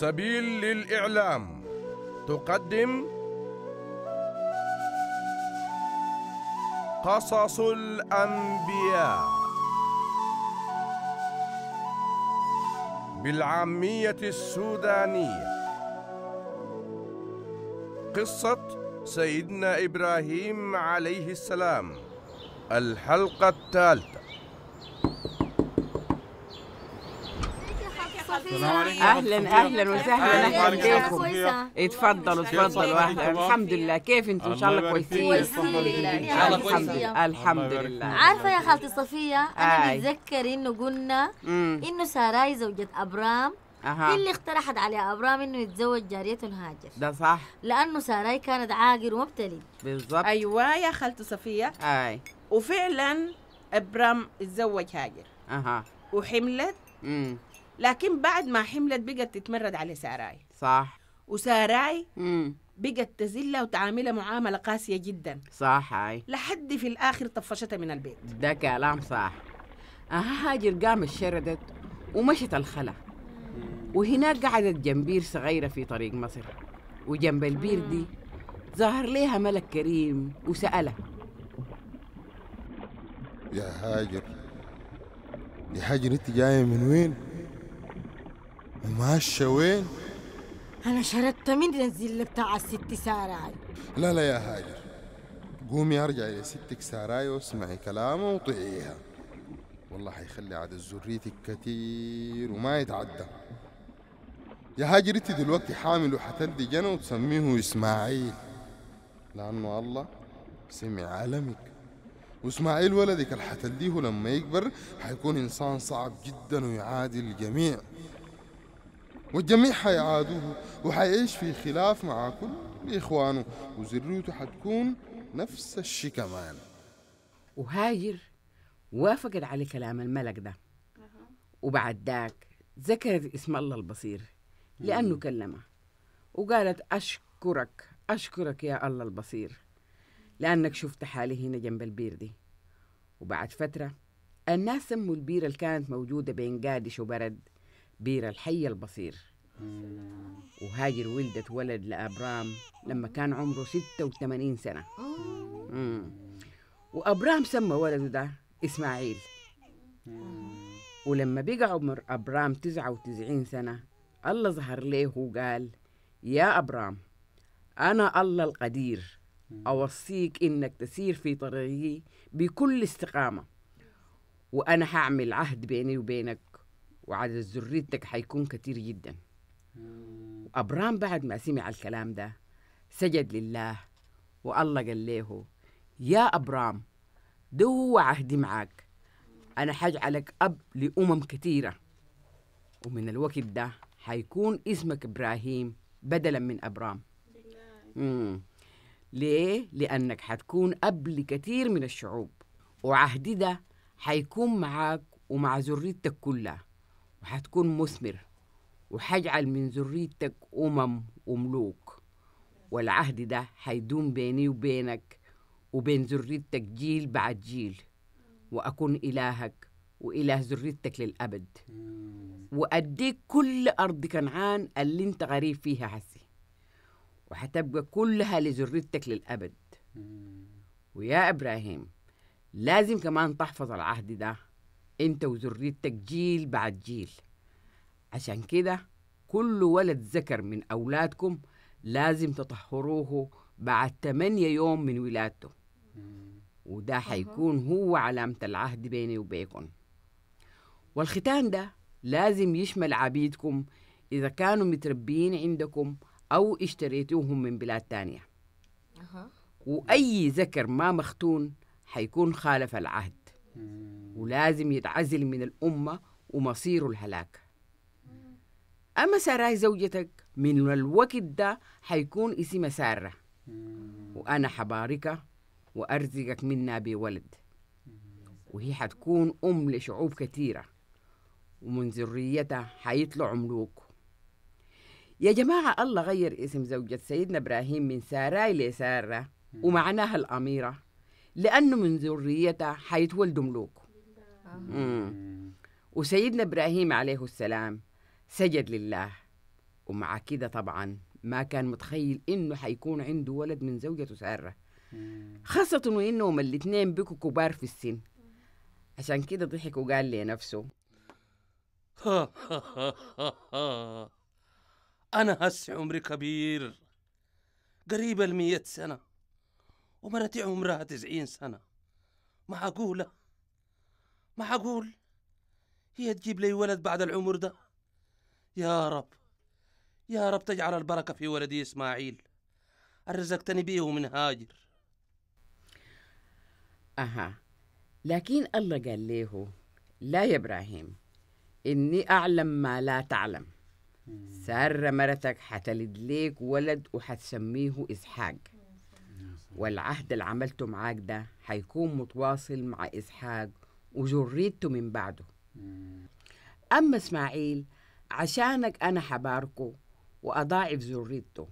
سبيل للإعلام تقدم قصص الأنبياء بالعامية السودانية قصة سيدنا إبراهيم عليه السلام الحلقة الثالثة اهلا اهلا وسهلا اهلا كيفكم اتفضلوا اتفضلوا اهلا الحمد لله كيف انتم ان شاء الله كويسين الحمد لله الحمد لله عارفه يا خالتي صفيه انا بتذكر آه. انه قلنا انه ساراي زوجة ابرام أها. اللي اقترحت على ابرام انه يتزوج جاريته الهاجر ده صح لانه ساراي كانت عاقر ومبتلي بالظبط ايوه يا خالتي صفيه اي وفعلا ابرام اتزوج هاجر اها وحملت مم. لكن بعد ما حملت بقت تتمرد على ساراي صح وساراي مم. بقت تزلها وتعاملها معاملة قاسية جدا صح هاي لحد في الآخر طفشتها من البيت ده كلام صح أها هاجر قامت شردت ومشت الخلا وهناك قعدت جنبير صغيرة في طريق مصر وجنب البير دي ظهر ليها ملك كريم وسألها يا هاجر يا هاجر انت جاية من وين؟ وماشية وين؟ أنا شردت من الزلة بتاع الست ساراي لا لا يا هاجر قومي أرجع لستك ستك ساراي واسمعي كلامها وطيعيها والله حيخلي عدد ذريتك كتير وما يتعدى يا هاجر انت دلوقتي حامل وحتدي جنة وتسميه إسماعيل لأنه الله سمع عالمك واسماعيل ولدك اللي حتديه لما يكبر حيكون إنسان صعب جدا ويعادي الجميع والجميع حيعادوه وحيعيش في خلاف مع كل إخوانه وذريته حتكون نفس الشي كمان وهاجر وافقت على كلام الملك ده وبعد ذاك ذكرت اسم الله البصير لأنه كلمه وقالت أشكرك أشكرك يا الله البصير لأنك شفت حالي هنا جنب البير دي وبعد فترة الناس سموا البيرة اللي كانت موجودة بين قادش وبرد بير الحي البصير وهاجر ولدت ولد لأبرام لما كان عمره 86 سنة آه. وأبرام سمى ولده ده إسماعيل آه. ولما بقى عمر أبرام 99 سنة الله ظهر ليه وقال يا أبرام أنا الله القدير أوصيك إنك تسير في طريقي بكل استقامة وأنا هعمل عهد بيني وبينك وعدد ذريتك حيكون كتير جدا وأبرام بعد ما سمع الكلام ده سجد لله والله قال له يا أبرام ده هو عهدي معاك أنا حجعلك أب لأمم كثيرة ومن الوقت ده حيكون اسمك إبراهيم بدلا من أبرام مم. ليه؟ لأنك حتكون أب لكثير من الشعوب وعهدي ده حيكون معاك ومع ذريتك كلها وحتكون مثمر وحجعل من ذريتك أمم وملوك والعهد ده حيدوم بيني وبينك وبين ذريتك جيل بعد جيل وأكون إلهك وإله ذريتك للأبد وأديك كل أرض كنعان اللي أنت غريب فيها هسي وحتبقى كلها لذريتك للأبد ويا إبراهيم لازم كمان تحفظ العهد ده انت وذريتك جيل بعد جيل عشان كده كل ولد ذكر من أولادكم لازم تطهروه بعد 8 يوم من ولادته وده حيكون هو علامة العهد بيني وبينكم والختان ده لازم يشمل عبيدكم إذا كانوا متربيين عندكم أو اشتريتوهم من بلاد تانية وأي ذكر ما مختون حيكون خالف العهد ولازم يتعزل من الأمة ومصيره الهلاك أما سارة زوجتك من الوقت ده حيكون اسمها سارة وأنا حباركها وأرزقك منا بولد وهي حتكون أم لشعوب كثيرة ومن ذريتها حيطلعوا ملوك يا جماعة الله غير اسم زوجة سيدنا إبراهيم من ساراي لسارة ومعناها الأميرة لأنه من ذريته حيتولدوا ملوك مم. آه. وسيدنا إبراهيم عليه السلام سجد لله ومع كده طبعا ما كان متخيل إنه حيكون عنده ولد من زوجته سارة خاصة وإنهم الاثنين بكوا كبار في السن عشان كده ضحك وقال لنفسه أنا هسي عمري كبير قريب المية سنة ومرتي عمرها تسعين سنة معقولة معقول هي تجيب لي ولد بعد العمر ده يا رب يا رب تجعل البركة في ولدي إسماعيل أرزقتني بيه من هاجر أها لكن الله قال له لا يا إبراهيم إني أعلم ما لا تعلم سارة مرتك حتلد ليك ولد وحتسميه إسحاق والعهد اللي عملته معاك ده هيكون متواصل مع إسحاق وجريته من بعده أما إسماعيل عشانك أنا حباركه وأضاعف ذريته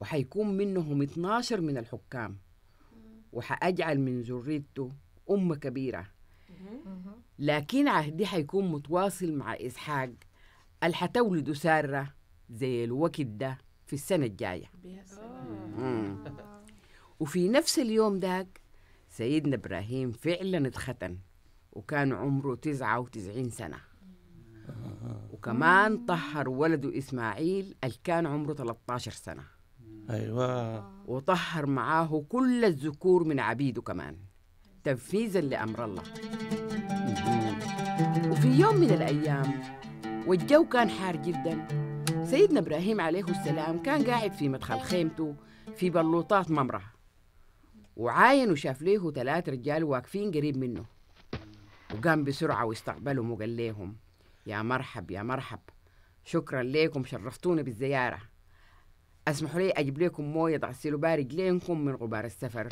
وحيكون منهم 12 من الحكام وحأجعل من ذريته أمة كبيرة لكن عهدي حيكون متواصل مع إسحاق اللي حتولده سارة زي الوقت ده في السنة الجاية وفي نفس اليوم ذاك سيدنا إبراهيم فعلا اتختن وكان عمره تسعة وتسعين سنة وكمان طهر ولده إسماعيل اللي كان عمره 13 سنة أيوة وطهر معاه كل الذكور من عبيده كمان تنفيذا لأمر الله وفي يوم من الأيام والجو كان حار جدا سيدنا إبراهيم عليه السلام كان قاعد في مدخل خيمته في بلوطات ممره وعاين وشاف ليه تلات رجال واقفين قريب منه وقام بسرعة واستقبلهم وقال ليهم يا مرحب يا مرحب شكرا ليكم شرفتونا بالزيارة اسمحوا لي أجيب لكم موية تغسلوا بها رجلينكم من غبار السفر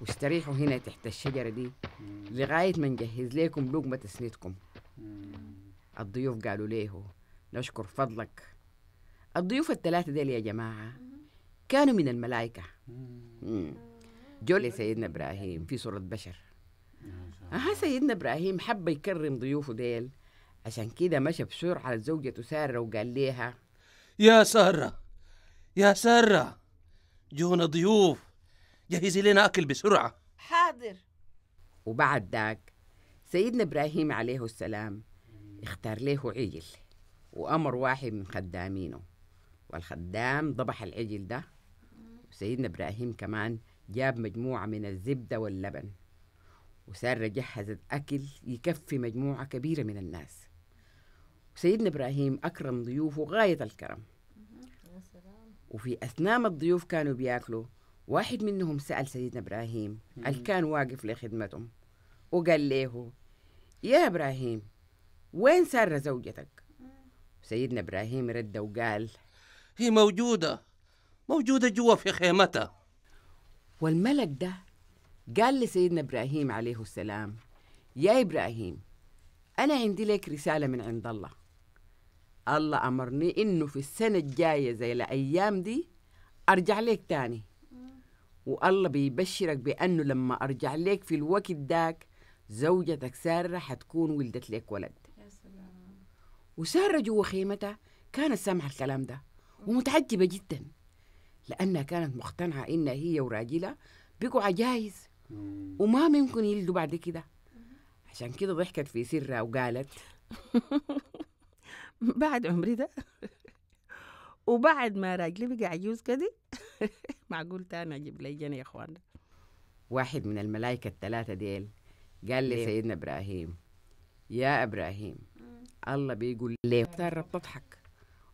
واستريحوا هنا تحت الشجرة دي لغاية ما نجهز لكم لقمة تسندكم الضيوف قالوا ليه نشكر فضلك الضيوف الثلاثة ديل يا جماعة كانوا من الملائكة مم. جول لسيدنا ابراهيم في صوره بشر اها سيدنا ابراهيم حب يكرم ضيوفه ديل عشان كده مشى بسرعه على زوجته ساره وقال ليها يا ساره يا ساره جونا ضيوف جهزي لنا اكل بسرعه حاضر وبعد ذاك سيدنا ابراهيم عليه السلام اختار له عجل وامر واحد من خدامينه والخدام ذبح العجل ده وسيدنا ابراهيم كمان جاب مجموعة من الزبدة واللبن وسارة جهزت أكل يكفي مجموعة كبيرة من الناس وسيدنا إبراهيم أكرم ضيوفه غاية الكرم وفي أثناء ما الضيوف كانوا بياكلوا واحد منهم سأل سيدنا إبراهيم اللي كان واقف لخدمتهم وقال له يا إبراهيم وين سارة زوجتك؟ سيدنا إبراهيم رد وقال هي موجودة موجودة جوا في خيمتها والملك ده قال لسيدنا إبراهيم عليه السلام يا إبراهيم أنا عندي لك رسالة من عند الله الله أمرني إنه في السنة الجاية زي الأيام دي أرجع لك تاني والله بيبشرك بأنه لما أرجع لك في الوقت داك زوجتك سارة حتكون ولدت لك ولد يا سلام وسارة جوا خيمتها كانت سامعة الكلام ده ومتعجبة جدا لأنها كانت مقتنعة إن هي وراجلها بقوا عجايز وما ممكن يلدوا بعد كده عشان كده ضحكت في سرها وقالت بعد عمري ده وبعد ما راجلي بقى عجوز كده معقول تاني اجيب لي جني يا اخوانا واحد من الملائكة الثلاثة ديل قال لي سيدنا إبراهيم يا إبراهيم الله بيقول ليه ترى بتضحك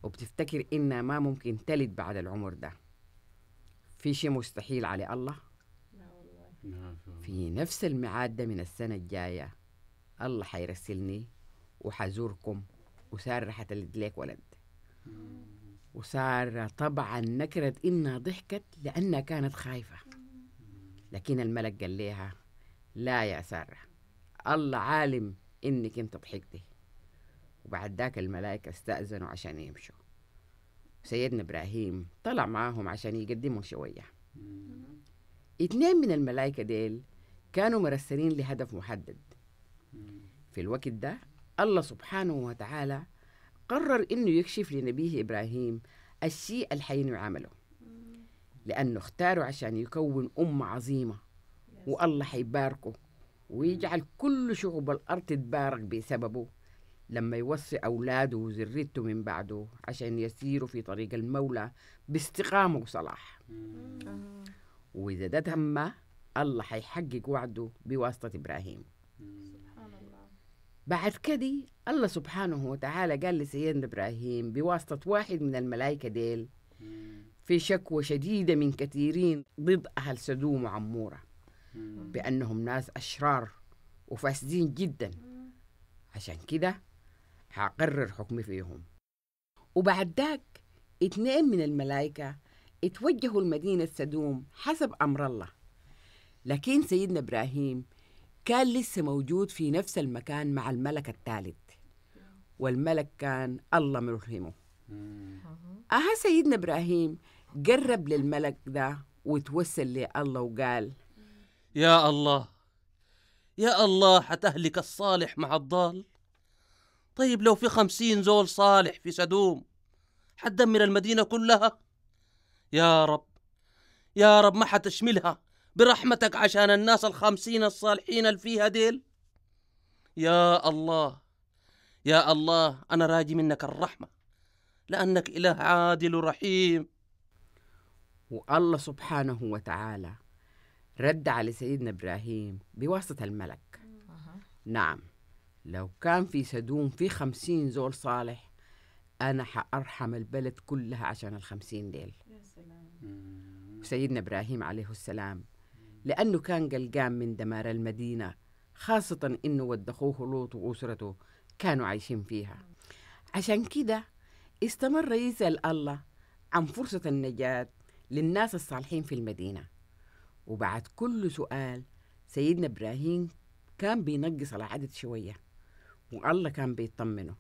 وبتفتكر إنها ما ممكن تلد بعد العمر ده في شيء مستحيل على الله لا والله في نفس الميعاد ده من السنة الجاية الله حيرسلني وحزوركم وسارة حتلد لك ولد وسارة طبعا نكرت إنها ضحكت لأنها كانت خايفة لكن الملك قال لها لا يا سارة الله عالم إنك أنت ضحكتي وبعد ذاك الملائكة استأذنوا عشان يمشوا سيدنا إبراهيم طلع معاهم عشان يقدموا شوية اتنين من الملائكة ديل كانوا مرسلين لهدف محدد في الوقت ده الله سبحانه وتعالى قرر إنه يكشف لنبيه إبراهيم الشيء الحين عمله لأنه اختاره عشان يكون أمة عظيمة والله حيباركه ويجعل كل شعوب الأرض تتبارك بسببه لما يوصي أولاده وذريته من بعده عشان يسيروا في طريق المولى باستقامة وصلاح وإذا ده تم الله حيحقق وعده بواسطة إبراهيم بعد كده الله سبحانه وتعالى قال لسيدنا إبراهيم بواسطة واحد من الملائكة ديل في شكوى شديدة من كثيرين ضد أهل سدوم وعمورة بأنهم ناس أشرار وفاسدين جدا عشان كده هقرر حكمي فيهم وبعد ذاك اتنين من الملائكة اتوجهوا لمدينة سدوم حسب أمر الله لكن سيدنا إبراهيم كان لسه موجود في نفس المكان مع الملك الثالث والملك كان الله ملهمه أها سيدنا إبراهيم قرب للملك ده وتوسل لله وقال يا الله يا الله حتهلك الصالح مع الضال طيب لو في خمسين زول صالح في سدوم حتدمر المدينة كلها يا رب يا رب ما حتشملها برحمتك عشان الناس الخمسين الصالحين اللي فيها ديل يا الله يا الله أنا راجي منك الرحمة لأنك إله عادل رحيم والله سبحانه وتعالى رد على سيدنا إبراهيم بواسطة الملك نعم لو كان في سدوم في خمسين زول صالح أنا حأرحم البلد كلها عشان الخمسين ديل يا سلام وسيدنا إبراهيم عليه السلام لأنه كان قلقان من دمار المدينة خاصة إنه ود أخوه لوط وأسرته كانوا عايشين فيها عشان كده استمر يسأل الله عن فرصة النجاة للناس الصالحين في المدينة وبعد كل سؤال سيدنا إبراهيم كان بينقص العدد شوية والله كان بيطمنه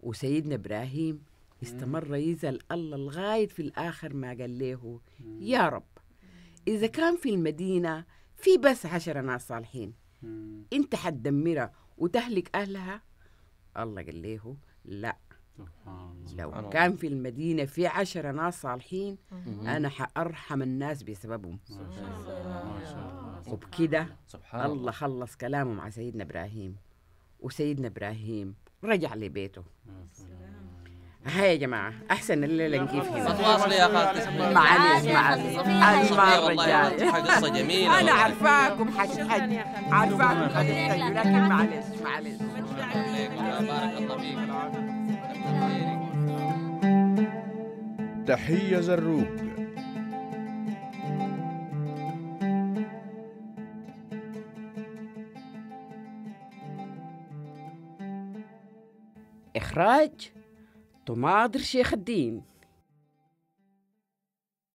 وسيدنا إبراهيم استمر يزل الله لغاية في الآخر ما قال له يا رب إذا كان في المدينة في بس عشرة ناس صالحين أنت حتدمرها وتهلك أهلها الله قال له لا لو كان في المدينة في عشرة ناس صالحين أنا حأرحم الناس بسببهم وبكده الله خلص كلامه مع سيدنا إبراهيم وسيدنا إبراهيم رجع لبيته هاي يا جماعة أحسن الليلة نجيب هنا تواصلي يا خالتي معلش معلش رجعت الجاية قصة جميلة أنا عارفاكم حتحدي عارفاكم حتحدي لكن معلش معلش بارك الله فيك تحية زروق graj, tomadertje gedien.